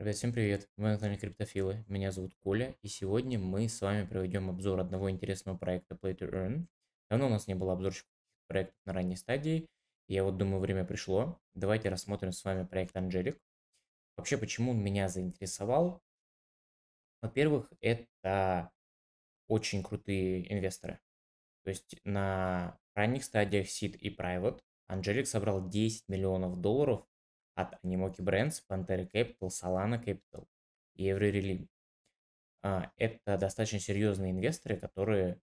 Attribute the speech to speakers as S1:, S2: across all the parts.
S1: Ребят, всем привет! Вы на канале Криптофилы, меня зовут Коля, и сегодня мы с вами проведем обзор одного интересного проекта Play to Earn. Давно у нас не было обзорщиков проектов на ранней стадии, и я вот думаю, время пришло. Давайте рассмотрим с вами проект Angelic. Вообще, почему он меня заинтересовал? Во-первых, это очень крутые инвесторы. То есть на ранних стадиях Seed и Private Angelic собрал 10 миллионов долларов от Animoki Brands, Pantera Capital, Solana Capital и Every Relief. А, это достаточно серьезные инвесторы, которые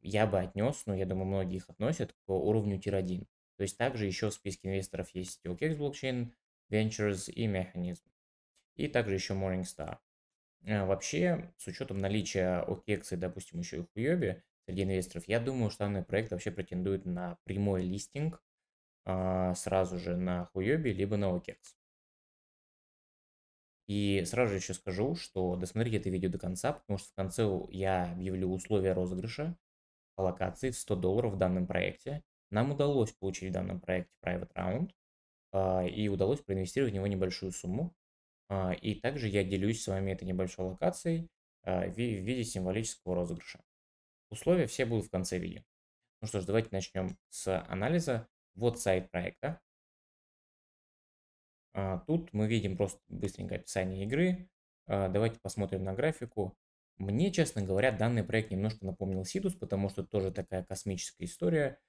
S1: я бы отнес, но ну, я думаю, многие их относят к уровню Тир-1. То есть также еще в списке инвесторов есть OKX Blockchain, Ventures и Mechanism. И также еще Morningstar. А, вообще, с учетом наличия OKX и, допустим, еще и Huobi среди инвесторов, я думаю, что данный проект вообще претендует на прямой листинг а, сразу же на Хуйоби, либо на Окекс. И сразу же еще скажу, что досмотрите это видео до конца, потому что в конце я объявлю условия розыгрыша по локации в 100 долларов в данном проекте. Нам удалось получить в данном проекте private round, а, и удалось проинвестировать в него небольшую сумму. А, и также я делюсь с вами этой небольшой локацией в виде символического розыгрыша. Условия все будут в конце видео. Ну что ж, давайте начнем с анализа. Вот сайт проекта. А, тут мы видим просто быстренько описание игры. А, давайте посмотрим на графику. Мне, честно говоря, данный проект немножко напомнил Сидус, потому что тоже такая космическая история.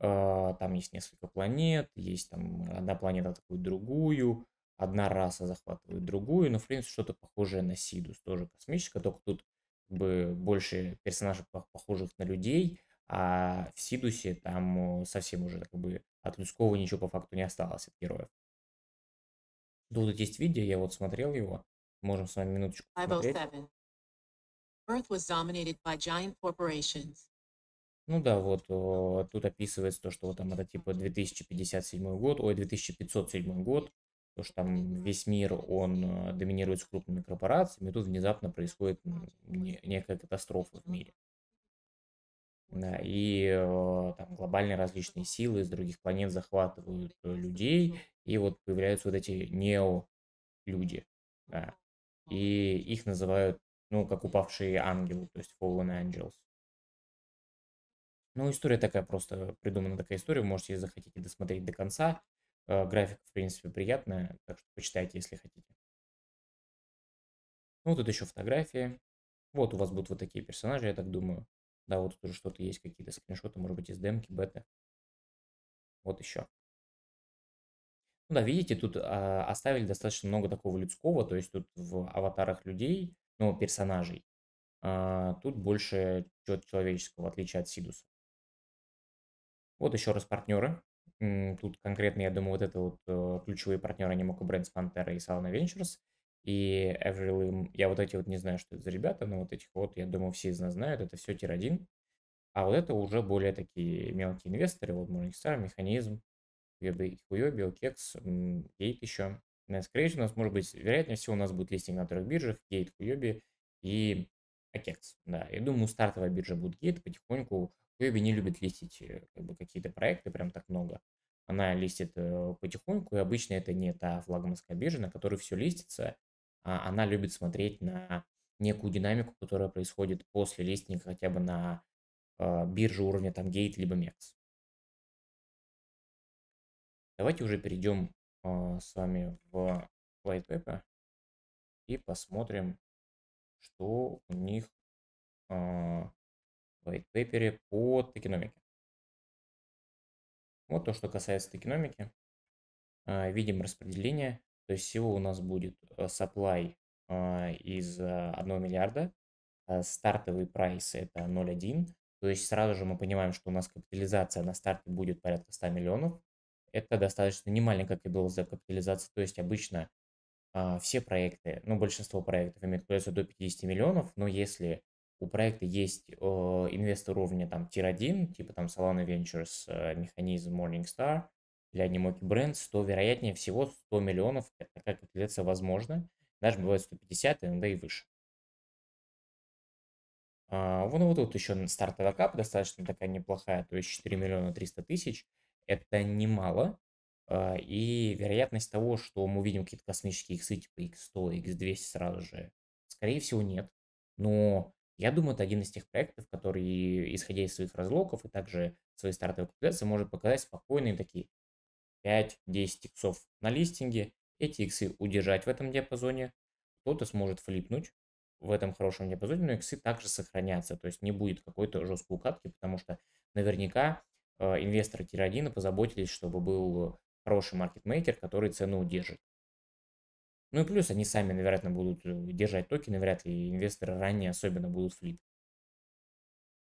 S1: А, там есть несколько планет, есть там одна планета такую другую, одна раса захватывает другую, но, ну, в принципе, что-то похожее на Сидус, тоже космическое, только тут как бы больше персонажей похожих на людей, а в Сидусе там совсем уже как бы от людского ничего по факту не осталось от героев. Тут есть видео, я вот смотрел его, можем с вами минуточку oh посмотреть. Ну да, вот о, тут описывается то, что вот там это типа 2057 год, ой, 2507 год, то, что там весь мир, он э, доминирует с крупными корпорациями, и тут внезапно происходит некая катастрофа в мире и э, там, глобальные различные силы из других планет захватывают э, людей, и вот появляются вот эти нео-люди, да, и их называют, ну, как упавшие ангелы, то есть fallen angels. Ну, история такая просто, придумана такая история, можете, если захотите, досмотреть до конца. Э, График, в принципе, приятная, так что почитайте, если хотите. Ну, тут еще фотографии. Вот у вас будут вот такие персонажи, я так думаю. Да, вот тут уже что-то есть, какие-то скриншоты, может быть, из демки, беты. Вот еще. Ну да, видите, тут а, оставили достаточно много такого людского, то есть тут в аватарах людей, ну, персонажей. А, тут больше чего-то человеческого, в отличие от Сидуса. Вот еще раз партнеры. Тут конкретно, я думаю, вот это вот э, ключевые партнеры Немоко Brands Pantera и Sauna Ventures и Эврилым. Я вот эти вот не знаю, что это за ребята, но вот этих вот, я думаю, все из нас знают, это все Тир-1. А вот это уже более такие мелкие инвесторы, вот Morningstar, Механизм, Хуйоби, Кекс, Гейт еще. Скорее всего, у нас может быть, вероятнее всего, у нас будет листинг на трех биржах, Гейт, Хуйоби и Акекс. Да, я думаю, стартовая биржа будет Гейт, потихоньку Хуйоби не любит листить э, как бы, какие-то проекты прям так много она листит э, потихоньку, и обычно это не та флагманская биржа, на которой все листится, а, она любит смотреть на некую динамику, которая происходит после листинга хотя бы на а, бирже уровня там Gate либо MEX. Давайте уже перейдем а, с вами в white paper и посмотрим, что у них в white paper по токеномике. Вот то, что касается токеномики. Видим распределение то есть всего у нас будет э, supply а, из 1 э, миллиарда, а стартовый прайс это 0,1, то есть сразу же мы понимаем, что у нас капитализация на старте будет порядка 100 миллионов. Это достаточно немаленькая за капитализация, то есть обычно а, все проекты, ну большинство проектов имеют капитализацию до 50 миллионов, но если у проекта есть инвестор уровня там тир-1, типа там Solana Ventures, э, механизм Morningstar, для Animoki Brands, то вероятнее всего 100 миллионов э, как капитализация возможно Даже бывает 150, иногда и выше. А, вон вот тут еще стартовая кап достаточно такая неплохая, то есть 4 миллиона 300 тысяч. Это немало. А, и вероятность того, что мы увидим какие-то космические иксы типа X100, X200 сразу же, скорее всего, нет. Но я думаю, это один из тех проектов, который, исходя из своих разлоков и также своей стартовой капитализации, может показать спокойные такие 5-10 иксов на листинге, эти иксы удержать в этом диапазоне, кто-то сможет флипнуть в этом хорошем диапазоне, но иксы также сохранятся, то есть не будет какой-то жесткой укатки, потому что наверняка э, инвесторы тир-1 позаботились, чтобы был хороший маркетмейкер, который цену удержит. Ну и плюс они сами, вероятно, будут э, держать токены, вряд ли инвесторы ранее особенно будут флип.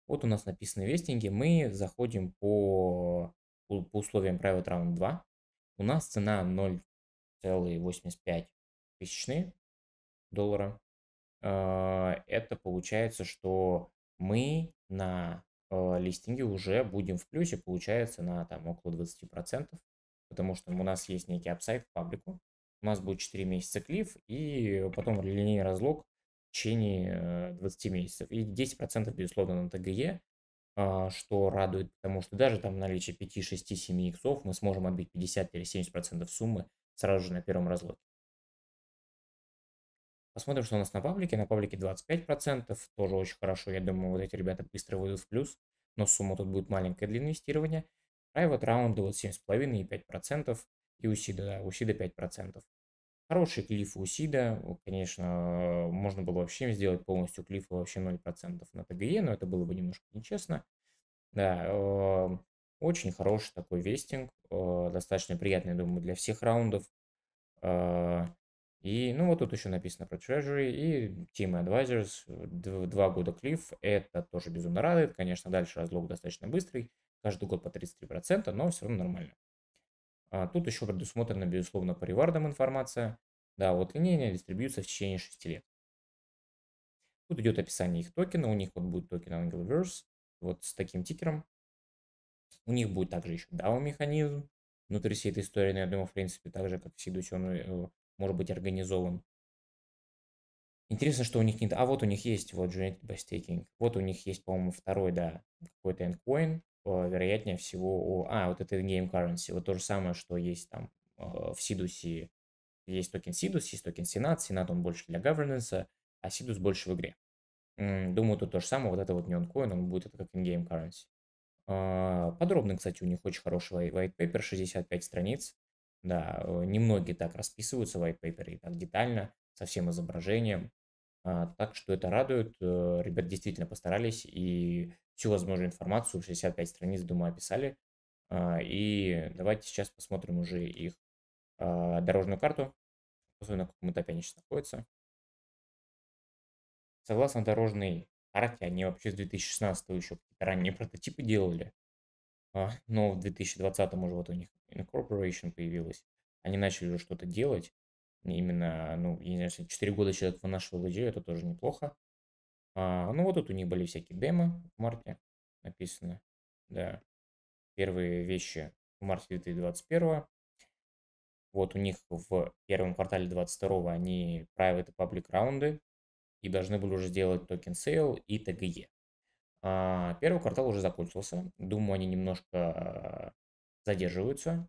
S1: Вот у нас написаны вестинги, мы заходим по по условиям Private Round 2. У нас цена 0,85 тысячные доллара. Э, это получается, что мы на э, листинге уже будем в плюсе, получается, на там около 20%, потому что у нас есть некий апсайт в паблику, у нас будет 4 месяца клиф и потом линейный разлог в течение 20 э, месяцев. И 10% безусловно на ТГЕ, а, что радует, потому что даже там наличие 5, 6, 7 иксов мы сможем отбить 50 или 70% суммы сразу же на первом разлоге. Посмотрим, что у нас на паблике. На паблике 25%, тоже очень хорошо. Я думаю, вот эти ребята быстро выйдут в плюс, но сумма тут будет маленькая для инвестирования. Private а раунды вот 7,5 и 5%, и USID, да, USID 5%. Хороший клиф у Сида, конечно, можно было вообще сделать полностью клифа вообще 0% на ТГЕ, но это было бы немножко нечестно. Да, э, очень хороший такой вестинг, э, достаточно приятный, думаю, для всех раундов. Э, и, ну, вот тут еще написано про Treasury и Team Advisors, два года клиф, это тоже безумно радует. Конечно, дальше разлог достаточно быстрый, каждый год по 33%, но все равно нормально. А тут еще предусмотрена, безусловно, по ревардам информация. Да, вот линейная дистрибьюция в течение 6 лет. Тут идет описание их токена. У них вот будет токен Angleverse, вот с таким тикером. У них будет также еще DAO-механизм. Внутри всей этой истории, я думаю, в принципе, так же, как в Сидусе, он может быть организован. Интересно, что у них нет... А вот у них есть вот Unit Staking. Вот у них есть, по-моему, второй, да, какой-то endcoin. Э, вероятнее всего, о, а, вот это game currency, вот то же самое, что есть там э, в Сидусе, есть токен Сидус, есть токен Сенат, Сенат он больше для governance, а Сидус больше в игре. Думаю, тут то же самое, вот это вот Neon Coin, он будет это как in-game currency. А, подробно, кстати, у них очень хороший white paper, 65 страниц. Да, э, немногие так расписываются white paper и так детально, со всем изображением. А, так что это радует. Э, Ребят действительно постарались и всю возможную информацию, 65 страниц, думаю, описали. А, и давайте сейчас посмотрим уже их а, дорожную карту, на каком этапе они сейчас находятся. Согласно дорожной карте, они вообще с 2016 еще какие-то ранние прототипы делали, но в 2020 уже вот у них Incorporation появилась. Они начали уже что-то делать, Именно, ну, я не знаю, если 4 года человек вынашивал идею, это тоже неплохо. А, ну, вот тут у них были всякие демо в марте написано, Да. Первые вещи в марте 2021. Вот у них в первом квартале 22 они private и public раунды и должны были уже сделать токен сейл и тге. А, первый квартал уже закончился. Думаю, они немножко а, задерживаются.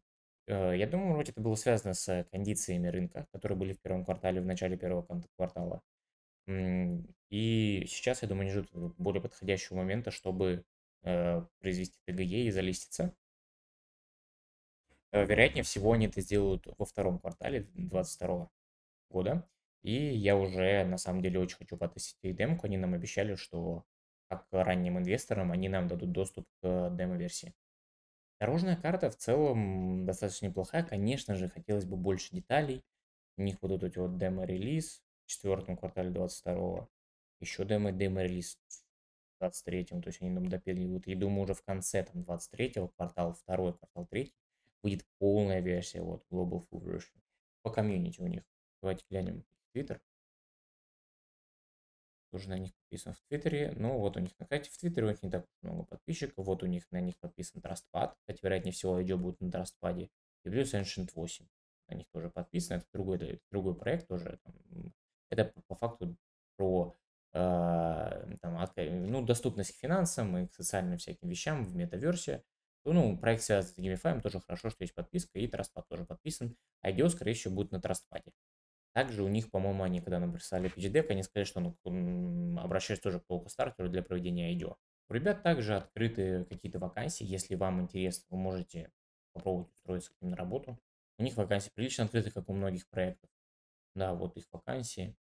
S1: Э, я думаю, вроде это было связано с кондициями рынка, которые были в первом квартале, в начале первого квартала. И сейчас, я думаю, они ждут более подходящего момента, чтобы э, произвести ТГЕ и залиститься. Э, вероятнее всего, они это сделают во втором квартале 2022 года. И я уже, на самом деле, очень хочу потестить их демку. Они нам обещали, что как ранним инвесторам они нам дадут доступ к демо-версии. Дорожная карта в целом достаточно неплохая. Конечно же, хотелось бы больше деталей. У них вот этот вот демо-релиз в четвертом квартале 22-го. Еще демо демо-релиз в 23-м. То есть они там допиливают. И думаю, уже в конце там 23-го квартала, второй квартал, третий, будет полная версия вот Global Full Version. По комьюнити у них. Давайте глянем в Twitter тоже на них подписан в Твиттере, но ну, вот у них на сайте в Твиттере у них не так много подписчиков, вот у них на них подписан Trustpad, хотя вероятнее всего IDO будет на Trustpad, и плюс Ancient 8, на них тоже подписан, это другой, другой проект тоже, это по, факту про э, там, от, ну, доступность к финансам и к социальным всяким вещам в метаверсе, ну, проект связан с GameFi, тоже хорошо, что есть подписка, и Trustpad тоже подписан, IDO, скорее всего, будет на Trustpad. Также у них, по-моему, они когда набросали PGDEC, они сказали, что ну, обращаюсь тоже к полкостартеру для проведения IDO. У ребят также открыты какие-то вакансии. Если вам интересно, вы можете попробовать устроиться к ним на работу. У них вакансии прилично открыты, как у многих проектов. Да, вот их вакансии.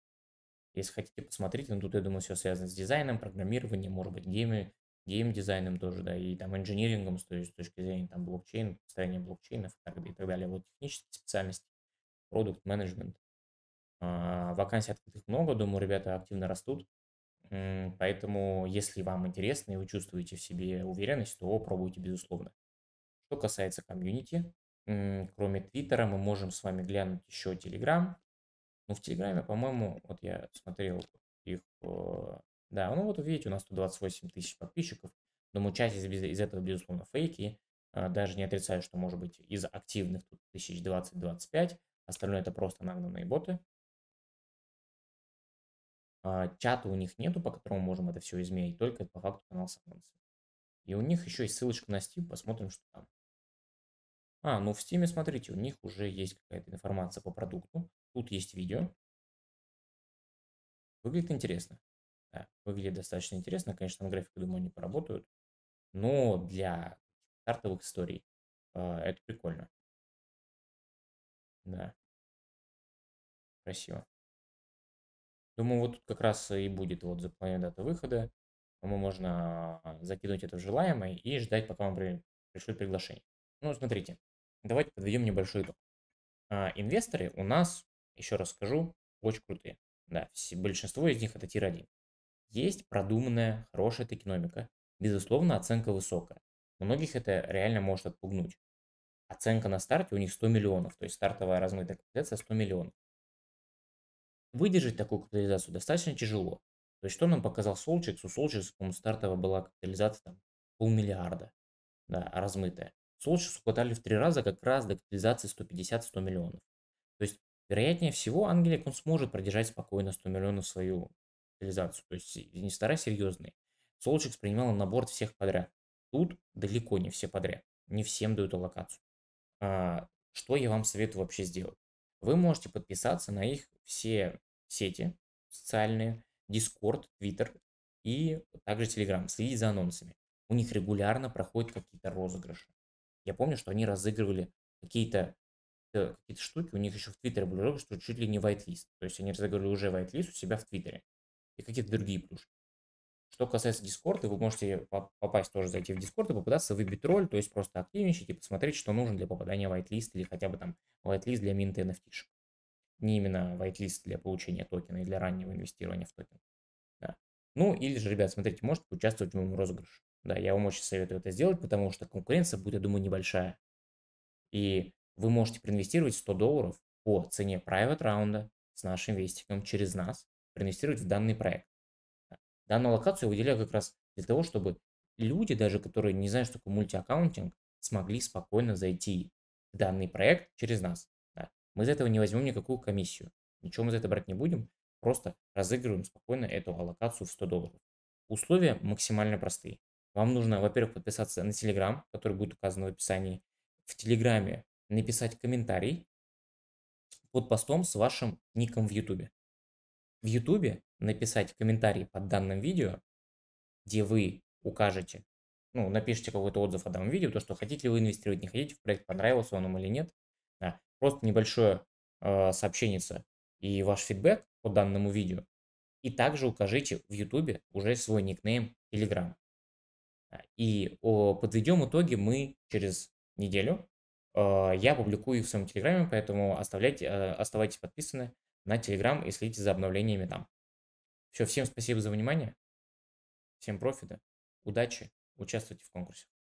S1: Если хотите, посмотреть, Но ну, тут, я думаю, все связано с дизайном, программированием, может быть, гейми, гейм-дизайном тоже, да, и там инжинирингом, то есть с точки зрения там блокчейн, построения блокчейнов и так далее. Вот технические специальности, продукт-менеджмент. А, вакансий открытых много, думаю, ребята активно растут. Поэтому, если вам интересно и вы чувствуете в себе уверенность, то пробуйте, безусловно. Что касается комьюнити, кроме Твиттера, мы можем с вами глянуть еще Телеграм. Ну, в Телеграме, по-моему, вот я смотрел их... Э, да, ну вот видите, у нас 128 тысяч подписчиков. Думаю, часть из, из этого, безусловно, фейки. А, даже не отрицаю, что, может быть, из активных тут 1020-25. Остальное это просто нагнанные боты. А, чата у них нету, по которому можем это все измерить, только по факту канал с анонсами. И у них еще есть ссылочка на Steam, посмотрим, что там. А, ну в Steam, смотрите, у них уже есть какая-то информация по продукту. Тут есть видео. Выглядит интересно. Да, выглядит достаточно интересно. Конечно, на графике, думаю, они поработают. Но для стартовых историй э, это прикольно. Да. Красиво. Думаю, вот тут как раз и будет вот запланированная дата выхода. Кому можно а, закинуть это в желаемое и ждать, пока вам пришлют приглашение. Ну, смотрите, давайте подведем небольшой итог. А, инвесторы у нас, еще раз скажу, очень крутые. Да, все, большинство из них это тир-1. Есть продуманная, хорошая экономика. Безусловно, оценка высокая. Многих это реально может отпугнуть. Оценка на старте у них 100 миллионов, то есть стартовая размытая капитализация 100 миллионов. Выдержать такую капитализацию достаточно тяжело. То есть, что нам показал Солчикс? У Солчикса, по-моему, стартовая была капитализация там, полмиллиарда, да, размытая. Солчикс укатали в три раза как раз до капитализации 150-100 миллионов. То есть, вероятнее всего, Ангелик, он сможет продержать спокойно 100 миллионов свою капитализацию. То есть, не старая серьезные. Солчикс принимал на борт всех подряд. Тут далеко не все подряд. Не всем дают аллокацию. А, что я вам советую вообще сделать? вы можете подписаться на их все сети социальные, Discord, Twitter и также Telegram, следить за анонсами. У них регулярно проходят какие-то розыгрыши. Я помню, что они разыгрывали какие-то э, какие, -то, штуки, у них еще в Твиттере были розыгрыши, что чуть ли не whitelist. То есть они разыгрывали уже whitelist у себя в Твиттере и какие-то другие плюшки. Что касается Дискорда, вы можете попасть тоже, зайти в Дискорд и попытаться выбить роль, то есть просто активничать и посмотреть, что нужно для попадания в whitelist или хотя бы там whitelist для минта nft Не именно whitelist для получения токена и для раннего инвестирования в токен. Да. Ну или же, ребят, смотрите, можете участвовать в моем розыгрыше. Да, я вам очень советую это сделать, потому что конкуренция будет, я думаю, небольшая. И вы можете проинвестировать 100 долларов по цене private раунда с нашим вестиком через нас, проинвестировать в данный проект. Данную локацию я выделяю как раз для того, чтобы люди, даже которые не знают, что такое мультиаккаунтинг, смогли спокойно зайти в данный проект через нас. Да. Мы из этого не возьмем никакую комиссию. Ничего мы за это брать не будем. Просто разыгрываем спокойно эту аллокацию в 100 долларов. Условия максимально простые. Вам нужно, во-первых, подписаться на Telegram, который будет указан в описании. В Телеграме написать комментарий под постом с вашим ником в ютубе, В ютубе написать комментарий под данным видео, где вы укажете, ну, напишите какой-то отзыв о данном видео, то, что хотите ли вы инвестировать, не хотите в проект, понравился он вам или нет. Да. Просто небольшое э, а, сообщение и ваш фидбэк по данному видео. И также укажите в YouTube уже свой никнейм Telegram. А, и о, подведем итоги мы через неделю. Э, я публикую их в своем Телеграме, поэтому оставляйте, э, оставайтесь подписаны на Телеграм и следите за обновлениями там. Все, всем спасибо за внимание. Всем профита. Удачи. Участвуйте в конкурсе.